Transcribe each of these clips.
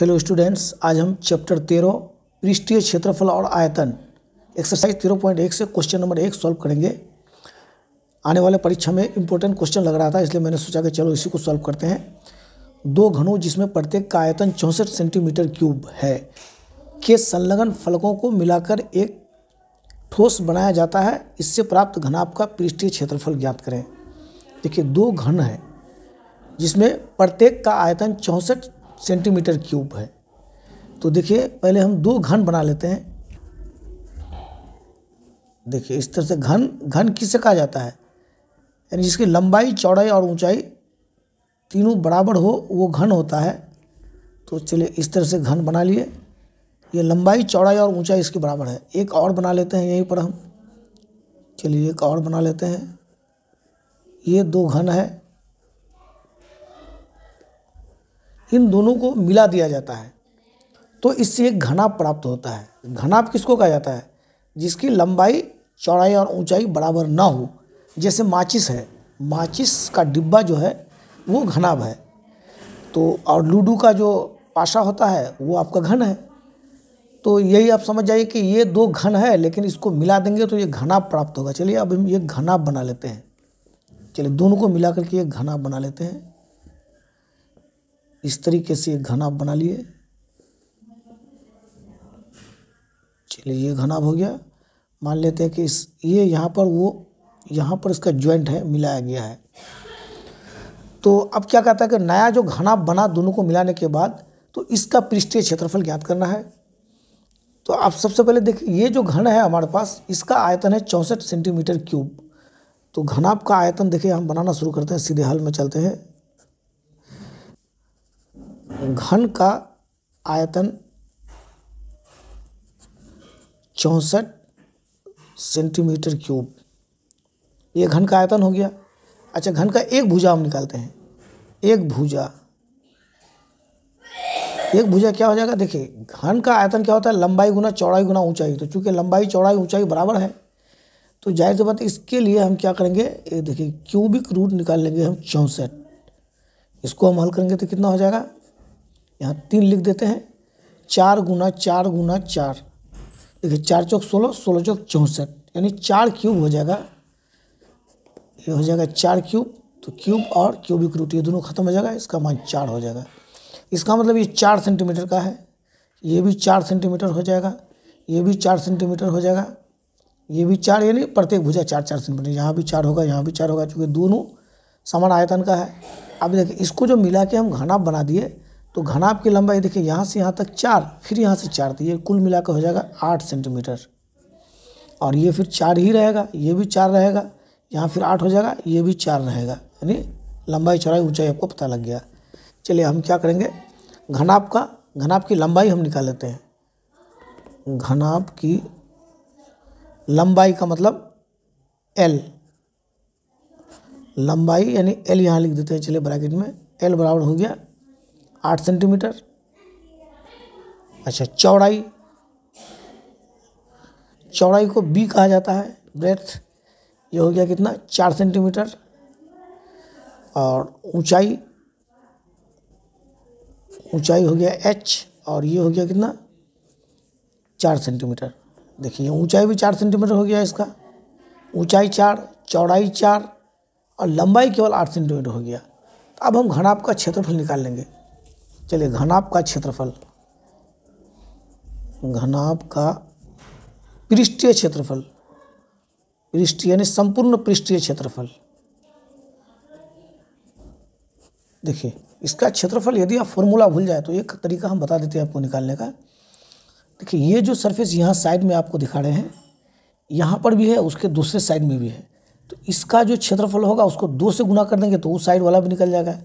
hello students आज हम chapter तेरह पृष्ठीय क्षेत्रफल और आयतन एक्सरसाइज तेरह पॉइंट एक से क्वेश्चन नंबर एक सॉल्व करेंगे आने वाले परीक्षा में इंपॉर्टेंट क्वेश्चन लग रहा था इसलिए मैंने सोचा कि चलो इसी को सॉल्व करते हैं दो घनों जिसमें प्रत्येक का आयतन चौंसठ सेंटीमीटर क्यूब है के संलग्न फलकों को मिलाकर एक ठोस बनाया जाता है इससे प्राप्त घनाप का पृष्ठीय क्षेत्रफल ज्ञात करें देखिए दो घन है जिसमें प्रत्येक का आयतन चौंसठ सेंटीमीटर क्यूब है तो देखिए पहले हम दो घन बना लेते हैं देखिए इस तरह से घन घन किससे कहा जाता है यानी जिसकी लंबाई चौड़ाई और ऊंचाई तीनों बराबर हो वो घन होता है तो चलिए इस तरह से घन बना लिए ये लंबाई चौड़ाई और ऊंचाई इसके बराबर है एक और बना लेते हैं यहीं पर हम चलिए एक और बना लेते हैं ये दो घन है इन दोनों को मिला दिया जाता है तो इससे एक घना प्राप्त होता है घनाप किसको कहा जाता है जिसकी लंबाई चौड़ाई और ऊंचाई बराबर ना हो जैसे माचिस है माचिस का डिब्बा जो है वो घनाप है तो और लूडो का जो पाशा होता है वो आपका घन है तो यही आप समझ जाइए कि ये दो घन है लेकिन इसको मिला देंगे तो ये घनाभ प्राप्त होगा चलिए अब हम ये घनाभ बना लेते हैं चलिए दोनों को मिला करके ये घनाभ बना लेते हैं इस तरीके से एक घनाभ बना लिए चलिए ये घनाभ हो गया मान लेते हैं कि इस ये यहाँ पर वो यहाँ पर इसका ज्वाइंट है मिलाया गया है तो अब क्या कहता है कि नया जो घनाभ बना दोनों को मिलाने के बाद तो इसका पृष्ठीय क्षेत्रफल ज्ञात करना है तो आप सबसे पहले देखिए ये जो घन है हमारे पास इसका आयतन है चौंसठ सेंटीमीटर क्यूब तो घनाभ का आयतन देखिए हम बनाना शुरू करते हैं सीधे हल में चलते हैं घन का आयतन चौंसठ सेंटीमीटर क्यूब ये घन का आयतन हो गया अच्छा घन का एक भुजा हम निकालते हैं एक भुजा एक भुजा क्या हो जाएगा देखिए घन का आयतन क्या होता है लंबाई गुना चौड़ाई गुना ऊंचाई तो चूंकि लंबाई चौड़ाई ऊंचाई बराबर है तो जाहिर सी बात इसके लिए हम क्या करेंगे ये देखिए क्यूबिक रूट निकाल लेंगे हम चौंसठ इसको हम हल करेंगे तो कितना हो जाएगा यहाँ तीन लिख देते हैं चार गुना चार गुना चार देखिए चार चौक सोलह सोलह चौक चौंसठ यानी चार क्यूब हो जाएगा ये हो जाएगा चार क्यूब तो क्यूब और क्यूबिक रूट ये दोनों खत्म हो जाएगा इसका मान चार हो जाएगा इसका मतलब ये चार सेंटीमीटर का है ये भी चार सेंटीमीटर हो जाएगा ये भी चार सेंटीमीटर हो जाएगा ये भी चार यानी प्रत्येक भुजा चार चार सेंटीमीटर यहाँ भी चार होगा यहाँ भी चार होगा चूँकि दोनों समान आयतन का है अब देखिए इसको जो मिला के हम घना बना दिए तो घनाभ की लंबाई देखिए यहाँ से यहाँ तक चार फिर यहाँ से चार तो ये कुल मिलाकर हो जाएगा आठ सेंटीमीटर और ये फिर चार ही रहेगा ये भी चार रहेगा यहाँ फिर आठ हो जाएगा ये भी चार रहेगा यानी लंबाई चौड़ाई ऊंचाई आपको पता लग गया चलिए हम क्या करेंगे घनाभ का घनाभ की लंबाई हम निकाल लेते हैं घनाभ की लंबाई का मतलब एल लंबाई यानी एल यहाँ लिख देते हैं चलिए ब्रैकेट में एल बराबर हो गया आठ सेंटीमीटर अच्छा चौड़ाई चौड़ाई को बी कहा जाता है ब्रेथ ये हो गया कितना चार सेंटीमीटर और ऊंचाई ऊंचाई हो गया एच और ये हो गया कितना चार सेंटीमीटर देखिए ऊंचाई भी चार सेंटीमीटर हो गया इसका ऊंचाई चार चौड़ाई चार और लंबाई केवल आठ सेंटीमीटर हो गया अब हम घनाप का क्षेत्रफल निकाल लेंगे चलिए घनाप का क्षेत्रफल घनाप का पृष्ठीय क्षेत्रफल पृष्ठ यानी संपूर्ण पृष्ठीय क्षेत्रफल देखिए इसका क्षेत्रफल यदि आप फॉर्मूला भूल जाए तो एक तरीका हम बता देते हैं आपको निकालने का देखिए ये जो सरफेस यहाँ साइड में आपको दिखा रहे हैं यहाँ पर भी है उसके दूसरे साइड में भी है तो इसका जो क्षेत्रफल होगा उसको दो से गुना कर देंगे तो उस साइड वाला भी निकल जाएगा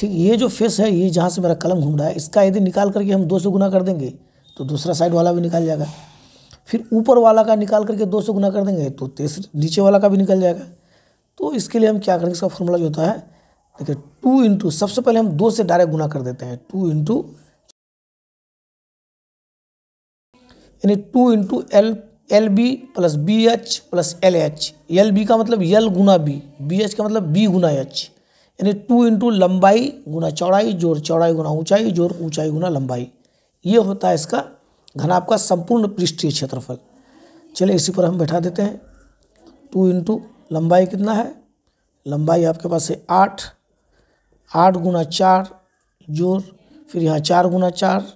ठीक ये जो फेस है ये जहाँ से मेरा कलम घूम रहा है इसका यदि निकाल करके हम दो से गुना कर देंगे तो दूसरा साइड वाला भी निकाल जाएगा फिर ऊपर वाला का निकाल करके दो से गुना कर देंगे तो तीसरे नीचे वाला का भी निकल जाएगा तो इसके लिए हम क्या करेंगे इसका फॉर्मूला जो होता है देखिए टू इंटू सबसे पहले हम दो से डायरेक्ट गुना कर देते हैं टू इंटू यानी two into L L B plus B H plus L H L B का मतलब यल गुना बी बी एच का मतलब बी गुना एच यानी टू इंटू लंबाई गुना चौड़ाई जोर चौड़ाई गुना ऊंचाई जोर ऊंचाई गुना लंबाई ये होता है इसका घनाभ का संपूर्ण पृष्ठीय क्षेत्रफल चलिए इसी पर हम बैठा देते हैं टू इंटू लंबाई कितना है लंबाई आपके पास है आठ आठ गुना चार जोर फिर यहाँ चार गुना चार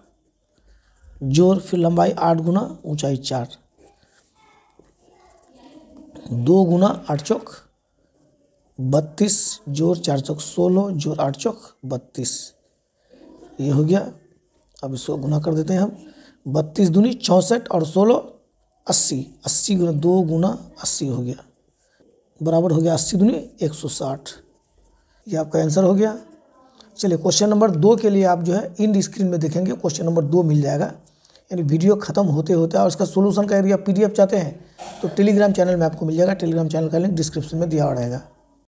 जोर फिर लंबाई आठ गुना ऊंचाई चार दो गुना आठ चौक बत्तीस जोर चार चौक सोलह जोर आठ चौक बत्तीस ये हो गया अब इसको गुना कर देते हैं हम बत्तीस दूनी चौंसठ और सोलह अस्सी अस्सी गुना दो गुना अस्सी हो गया बराबर हो गया अस्सी दूनी एक सौ साठ ये आपका आंसर हो गया चलिए क्वेश्चन नंबर दो के लिए आप जो है इन स्क्रीन में देखेंगे क्वेश्चन नंबर दो मिल जाएगा यानी वीडियो खत्म होते होते और इसका सोल्यूशन का यदि आप एफ चाहते हैं तो टेलीग्राम चैनल में आपको मिल जाएगा टेलीग्राम चैनल का लिंक डिस्क्रिप्शन में दिया रहेगा